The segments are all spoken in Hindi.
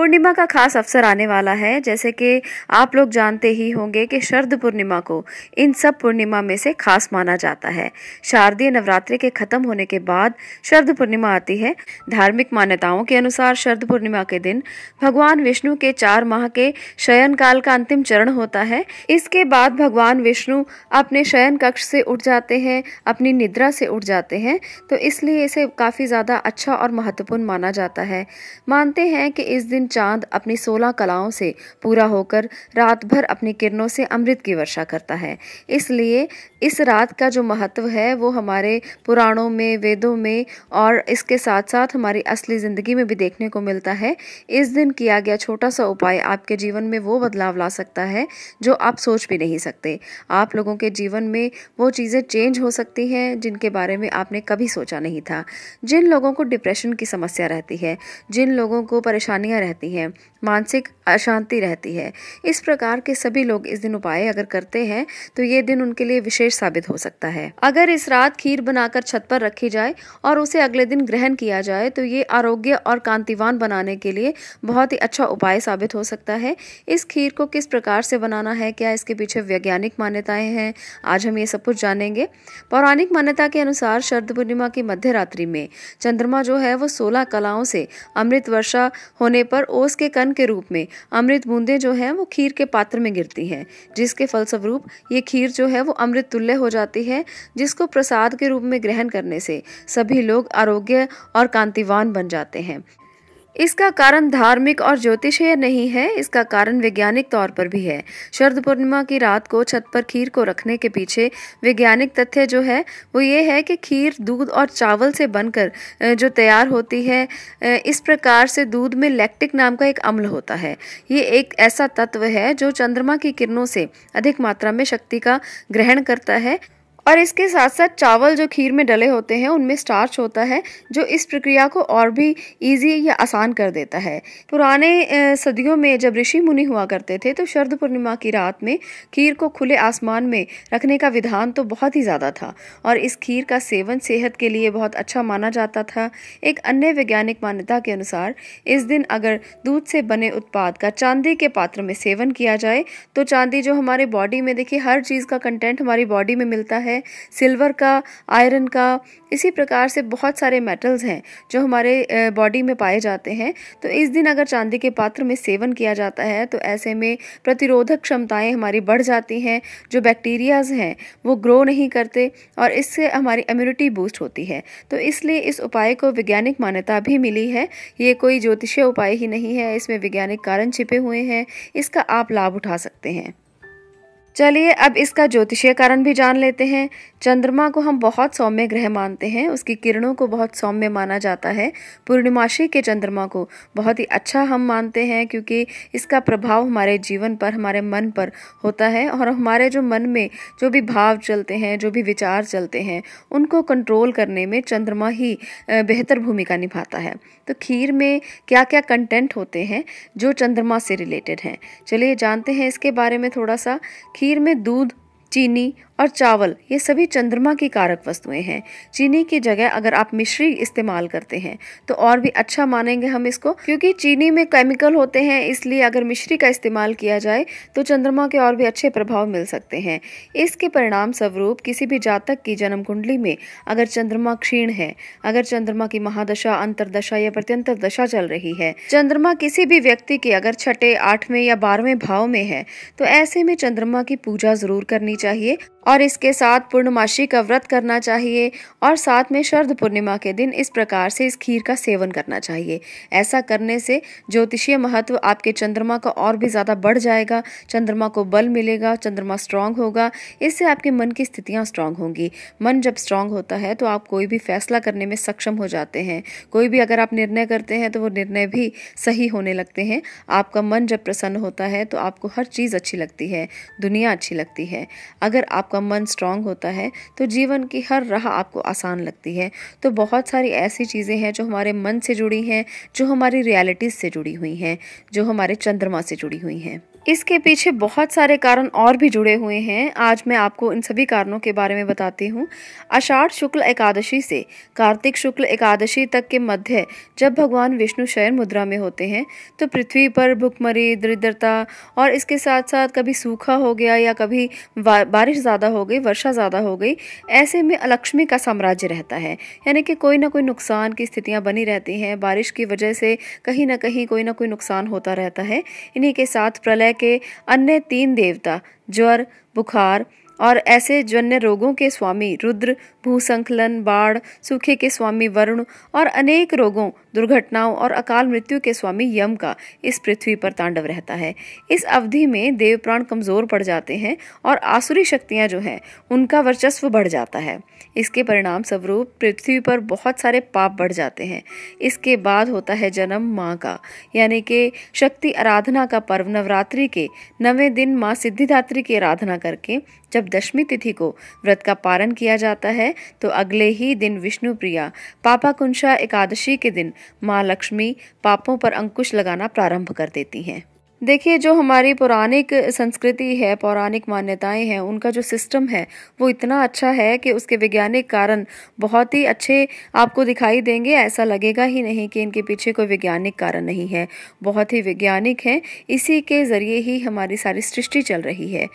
पूर्णिमा का खास अवसर आने वाला है जैसे कि आप लोग जानते ही होंगे कि शरद पूर्णिमा को इन सब पूर्णिमा में से खास माना जाता है शारदीय नवरात्रि के खत्म होने के बाद शरद पूर्णिमा आती है धार्मिक मान्यताओं के अनुसार शरद पूर्णिमा के दिन भगवान विष्णु के चार माह के शयन काल का अंतिम चरण होता है इसके बाद भगवान विष्णु अपने शयन कक्ष से उठ जाते हैं अपनी निद्रा से उठ जाते हैं तो इसलिए इसे काफी ज्यादा अच्छा और महत्वपूर्ण माना जाता है मानते हैं कि इस दिन चांद अपनी सोलह कलाओं से पूरा होकर रात भर अपनी किरणों से अमृत की वर्षा करता है इसलिए इस रात का जो महत्व है वो हमारे पुराणों में वेदों में और इसके साथ साथ हमारी असली ज़िंदगी में भी देखने को मिलता है इस दिन किया गया छोटा सा उपाय आपके जीवन में वो बदलाव ला सकता है जो आप सोच भी नहीं सकते आप लोगों के जीवन में वो चीज़ें चेंज हो सकती हैं जिनके बारे में आपने कभी सोचा नहीं था जिन लोगों को डिप्रेशन की समस्या रहती है जिन लोगों को परेशानियाँ रहती जाती है मानसिक अशांति रहती है इस प्रकार के सभी लोग इस दिन उपाय अगर करते हैं तो ये दिन उनके लिए विशेष साबित हो सकता है अगर इस रात खीर बनाकर छत पर रखी जाए और उसे अगले दिन ग्रहण किया जाए तो ये आरोग्य और कांतिवान बनाने के लिए बहुत ही अच्छा उपाय साबित हो सकता है इस खीर को किस प्रकार से बनाना है क्या इसके पीछे वैज्ञानिक मान्यताएं हैं आज हम ये सब कुछ जानेंगे पौराणिक मान्यता के अनुसार शरद पूर्णिमा की मध्य रात्रि में चंद्रमा जो है वो सोलह कलाओं से अमृत वर्षा होने पर ओस के कन दान के रूप में अमृत बूंदें जो हैं वो खीर के पात्र में गिरती हैं जिसके फलस्वरूप ये खीर जो है वो अमृत तुल्य हो जाती है जिसको प्रसाद के रूप में ग्रहण करने से सभी लोग आरोग्य और कांतिवान बन जाते हैं इसका कारण धार्मिक और ज्योतिषीय नहीं है इसका कारण वैज्ञानिक तौर पर भी है शरद पूर्णिमा की रात को छत पर खीर को रखने के पीछे वैज्ञानिक तथ्य जो है वो ये है कि खीर दूध और चावल से बनकर जो तैयार होती है इस प्रकार से दूध में लैक्टिक नाम का एक अम्ल होता है ये एक ऐसा तत्व है जो चंद्रमा की किरणों से अधिक मात्रा में शक्ति का ग्रहण करता है और इसके साथ साथ चावल जो खीर में डले होते हैं उनमें स्टार्च होता है जो इस प्रक्रिया को और भी ईजी या आसान कर देता है पुराने सदियों में जब ऋषि मुनि हुआ करते थे तो शरद पूर्णिमा की रात में खीर को खुले आसमान में रखने का विधान तो बहुत ही ज़्यादा था और इस खीर का सेवन सेहत के लिए बहुत अच्छा माना जाता था एक अन्य वैज्ञानिक मान्यता के अनुसार इस दिन अगर दूध से बने उत्पाद का चांदी के पात्र में सेवन किया जाए तो चांदी जो हमारे बॉडी में देखिए हर चीज़ का कंटेंट हमारी बॉडी में मिलता है है सिल्वर का आयरन का इसी प्रकार से बहुत सारे मेटल्स हैं जो हमारे बॉडी में पाए जाते हैं तो इस दिन अगर चांदी के पात्र में सेवन किया जाता है तो ऐसे में प्रतिरोधक क्षमताएं हमारी बढ़ जाती हैं जो बैक्टीरियाज हैं वो ग्रो नहीं करते और इससे हमारी इम्यूनिटी बूस्ट होती है तो इसलिए इस उपाय को वैज्ञानिक मान्यता भी मिली है ये कोई ज्योतिषीय उपाय ही नहीं है इसमें वैज्ञानिक कारण छिपे हुए हैं इसका आप लाभ उठा सकते हैं चलिए अब इसका ज्योतिषीय कारण भी जान लेते हैं चंद्रमा को हम बहुत सौम्य ग्रह मानते हैं उसकी किरणों को बहुत सौम्य माना जाता है पूर्णिमाशी के चंद्रमा को बहुत ही अच्छा हम मानते हैं क्योंकि इसका प्रभाव हमारे जीवन पर हमारे मन पर होता है और हमारे जो मन में जो भी भाव चलते हैं जो भी विचार चलते हैं उनको कंट्रोल करने में चंद्रमा ही बेहतर भूमिका निभाता है तो खीर में क्या क्या कंटेंट होते हैं जो चंद्रमा से रिलेटेड हैं चलिए जानते हैं इसके बारे में थोड़ा सा खीर पनीर में दूध चीनी और चावल ये सभी चंद्रमा की कारक वस्तुएं हैं चीनी की जगह अगर आप मिश्री इस्तेमाल करते हैं तो और भी अच्छा मानेंगे हम इसको क्योंकि चीनी में केमिकल होते हैं इसलिए अगर मिश्री का इस्तेमाल किया जाए तो चंद्रमा के और भी अच्छे प्रभाव मिल सकते हैं इसके परिणाम स्वरूप किसी भी जातक की जन्म कुंडली में अगर चंद्रमा क्षीण है अगर चंद्रमा की महादशा अंतरदशा या प्रत्यंतर दशा चल रही है चंद्रमा किसी भी व्यक्ति के अगर छठे आठवें या बारहवें भाव में है तो ऐसे में चंद्रमा की पूजा जरूर करनी चाहिए और इसके साथ पूर्णमासी का व्रत करना चाहिए और साथ में शरद पूर्णिमा के दिन इस प्रकार से इस खीर का सेवन करना चाहिए ऐसा करने से ज्योतिषीय महत्व आपके चंद्रमा का और भी ज़्यादा बढ़ जाएगा चंद्रमा को बल मिलेगा चंद्रमा स्ट्रांग होगा इससे आपके मन की स्थितियाँ स्ट्रांग होंगी मन जब स्ट्रांग होता है तो आप कोई भी फैसला करने में सक्षम हो जाते हैं कोई भी अगर आप निर्णय करते हैं तो वो निर्णय भी सही होने लगते हैं आपका मन जब प्रसन्न होता है तो आपको हर चीज़ अच्छी लगती है दुनिया अच्छी लगती है अगर आपका आपका मन स्ट्रांग होता है तो जीवन की हर राह आपको आसान लगती है तो बहुत सारी ऐसी चीज़ें हैं जो हमारे मन से जुड़ी हैं जो हमारी रियलिटीज़ से जुड़ी हुई हैं जो हमारे चंद्रमा से जुड़ी हुई हैं इसके पीछे बहुत सारे कारण और भी जुड़े हुए हैं आज मैं आपको इन सभी कारणों के बारे में बताती हूँ आषाढ़ शुक्ल एकादशी से कार्तिक शुक्ल एकादशी तक के मध्य जब भगवान विष्णु शयन मुद्रा में होते हैं तो पृथ्वी पर भुखमरी दरिद्रता और इसके साथ साथ कभी सूखा हो गया या कभी बारिश ज़्यादा हो गई वर्षा ज़्यादा हो गई ऐसे में अलक्ष्मी का साम्राज्य रहता है यानी कि कोई ना कोई नुकसान की स्थितियाँ बनी रहती हैं बारिश की वजह से कहीं ना कहीं कोई ना कोई नुकसान होता रहता है इन्हीं के साथ प्रलय ग्रह के अन्य तीन देवता ज्वर बुखार और ऐसे जन्य रोगों के स्वामी रुद्र भूसंखलन बाढ़ सूखे के स्वामी वरुण और अनेक रोगों दुर्घटनाओं और अकाल मृत्यु के स्वामी यम का इस पृथ्वी पर तांडव रहता है इस अवधि में देव प्राण कमजोर पड़ जाते हैं और आसुरी शक्तियां जो हैं उनका वर्चस्व बढ़ जाता है इसके परिणाम स्वरूप पृथ्वी पर बहुत सारे पाप बढ़ जाते हैं इसके बाद होता है जन्म माँ का यानी कि शक्ति आराधना का पर्व नवरात्रि के नवें दिन माँ सिद्धिदात्री की आराधना करके जब दशमी तिथि को व्रत का पारण किया जाता है तो अगले ही दिन विष्णु प्रिया पापा कुंशा एकादशी के दिन माँ लक्ष्मी पापों पर अंकुश लगाना प्रारंभ कर देती हैं देखिए जो हमारी पौराणिक संस्कृति है पौराणिक मान्यताएं हैं उनका जो सिस्टम है वो इतना अच्छा है कि उसके वैज्ञानिक कारण बहुत ही अच्छे आपको दिखाई देंगे ऐसा लगेगा ही नहीं कि इनके पीछे कोई वैज्ञानिक कारण नहीं है बहुत ही वैज्ञानिक है इसी के ज़रिए ही हमारी सारी सृष्टि चल रही है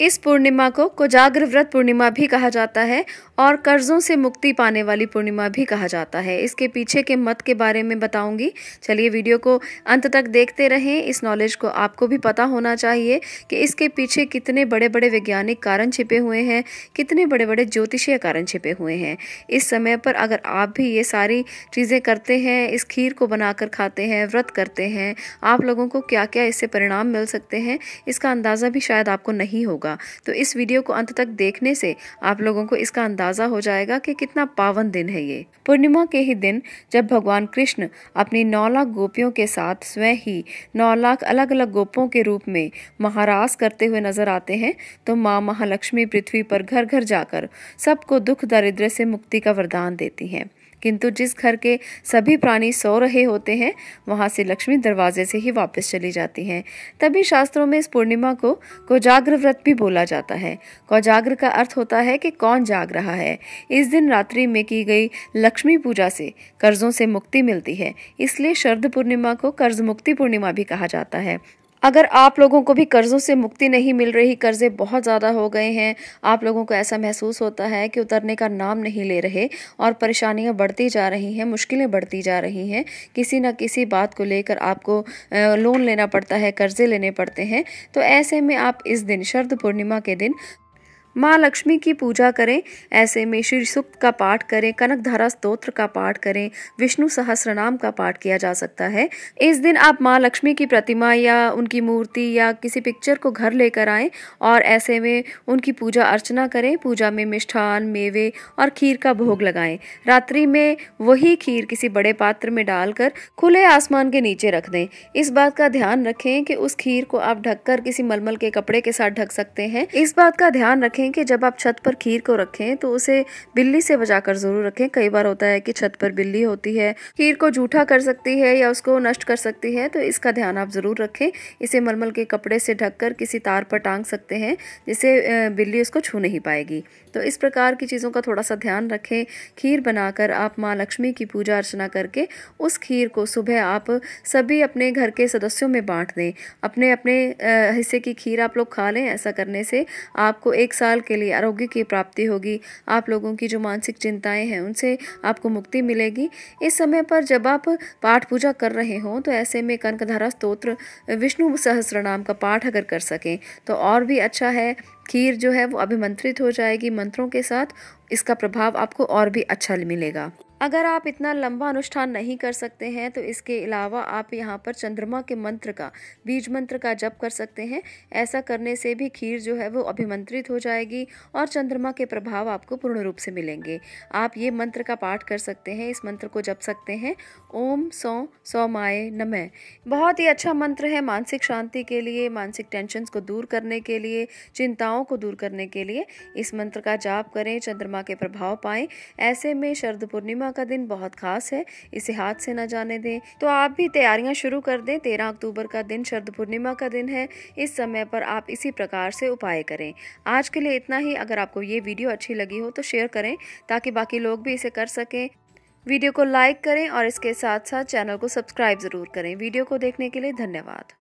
इस पूर्णिमा को कोजाग्र व्रत पूर्णिमा भी कहा जाता है और कर्जों से मुक्ति पाने वाली पूर्णिमा भी कहा जाता है इसके पीछे के मत के बारे में बताऊंगी चलिए वीडियो को अंत तक देखते रहें इस नॉलेज को आपको भी पता होना चाहिए कि इसके पीछे कितने बड़े बड़े वैज्ञानिक कारण छिपे हुए हैं कितने बड़े बड़े ज्योतिषीय कारण छिपे हुए हैं इस समय पर अगर आप भी ये सारी चीज़ें करते हैं इस खीर को बनाकर खाते हैं व्रत करते हैं आप लोगों को क्या क्या इससे परिणाम मिल सकते हैं इसका अंदाज़ा भी शायद आपको नहीं होगा होगा तो इस वीडियो को अंत तक देखने से आप लोगों को इसका अंदाज़ा हो जाएगा कि कितना पावन दिन है ये पूर्णिमा के ही दिन जब भगवान कृष्ण अपनी नौ लाख गोपियों के साथ स्वयं ही नौ लाख अलग अलग गोपों के रूप में महारास करते हुए नजर आते हैं तो माँ महालक्ष्मी पृथ्वी पर घर घर जाकर सबको दुख दरिद्र से मुक्ति का वरदान देती हैं किंतु जिस घर के सभी प्राणी सो रहे होते हैं वहाँ से लक्ष्मी दरवाजे से ही वापस चली जाती हैं तभी शास्त्रों में इस पूर्णिमा को कोजाग्र व्रत भी बोला जाता है कोजाग्र का अर्थ होता है कि कौन जाग रहा है इस दिन रात्रि में की गई लक्ष्मी पूजा से कर्जों से मुक्ति मिलती है इसलिए शरद पूर्णिमा को कर्ज मुक्ति पूर्णिमा भी कहा जाता है अगर आप लोगों को भी कर्ज़ों से मुक्ति नहीं मिल रही कर्ज़े बहुत ज़्यादा हो गए हैं आप लोगों को ऐसा महसूस होता है कि उतरने का नाम नहीं ले रहे और परेशानियां बढ़ती जा रही हैं मुश्किलें बढ़ती जा रही हैं किसी न किसी बात को लेकर आपको लोन लेना पड़ता है कर्ज़े लेने पड़ते हैं तो ऐसे में आप इस दिन शरद पूर्णिमा के दिन माँ लक्ष्मी की पूजा करें ऐसे में श्री सुक्त का पाठ करें कनक धारा स्त्रोत्र का पाठ करें विष्णु सहस्र नाम का पाठ किया जा सकता है इस दिन आप माँ लक्ष्मी की प्रतिमा या उनकी मूर्ति या किसी पिक्चर को घर लेकर आएं और ऐसे में उनकी पूजा अर्चना करें पूजा में मिष्ठान मेवे और खीर का भोग लगाएं रात्रि में वही खीर किसी बड़े पात्र में डालकर खुले आसमान के नीचे रख दें इस बात का ध्यान रखें कि उस खीर को आप ढककर किसी मलमल के कपड़े के साथ ढक सकते हैं इस बात का ध्यान रखें रखें कि जब आप छत पर खीर को रखें तो उसे बिल्ली से कर ज़रूर रखें कई बार होता है कि छत पर बिल्ली होती है खीर को जूठा कर सकती है या उसको नष्ट कर सकती है तो इसका ध्यान आप ज़रूर रखें इसे मलमल के कपड़े से ढककर किसी तार पर टांग सकते हैं जिससे बिल्ली उसको छू नहीं पाएगी तो इस प्रकार की चीज़ों का थोड़ा सा ध्यान रखें खीर बनाकर आप माँ लक्ष्मी की पूजा अर्चना करके उस खीर को सुबह आप सभी अपने घर के सदस्यों में बांट दें अपने अपने हिस्से की खीर आप लोग खा लें ऐसा करने से आपको एक साल काल के लिए आरोग्य की प्राप्ति होगी आप लोगों की जो मानसिक चिंताएं हैं उनसे आपको मुक्ति मिलेगी इस समय पर जब आप पाठ पूजा कर रहे हों तो ऐसे में कनकधारा स्तोत्र विष्णु सहस्र नाम का पाठ अगर कर सकें तो और भी अच्छा है खीर जो है वो अभिमंत्रित हो जाएगी मंत्रों के साथ इसका प्रभाव आपको और भी अच्छा मिलेगा अगर आप इतना लंबा अनुष्ठान नहीं कर सकते हैं तो इसके अलावा आप यहाँ पर चंद्रमा के मंत्र का बीज मंत्र का जप कर सकते हैं ऐसा करने से भी खीर जो है वो अभिमंत्रित हो जाएगी और चंद्रमा के प्रभाव आपको पूर्ण रूप से मिलेंगे आप ये मंत्र का पाठ कर सकते हैं इस मंत्र को जप सकते हैं ओम सौ सौ माए नम बहुत ही अच्छा मंत्र है मानसिक शांति के लिए मानसिक टेंशन को दूर करने के लिए चिंताओं को दूर करने के लिए इस मंत्र का जाप करें चंद्रमा के प्रभाव पाएं ऐसे में शरद पूर्णिमा का दिन बहुत खास है इसे हाथ से ना जाने दें तो आप भी तैयारियां शुरू कर दें तेरह अक्टूबर का दिन शरद पूर्णिमा का दिन है इस समय पर आप इसी प्रकार से उपाय करें आज के लिए इतना ही अगर आपको ये वीडियो अच्छी लगी हो तो शेयर करें ताकि बाकी लोग भी इसे कर सकें वीडियो को लाइक करें और इसके साथ साथ चैनल को सब्सक्राइब ज़रूर करें वीडियो को देखने के लिए धन्यवाद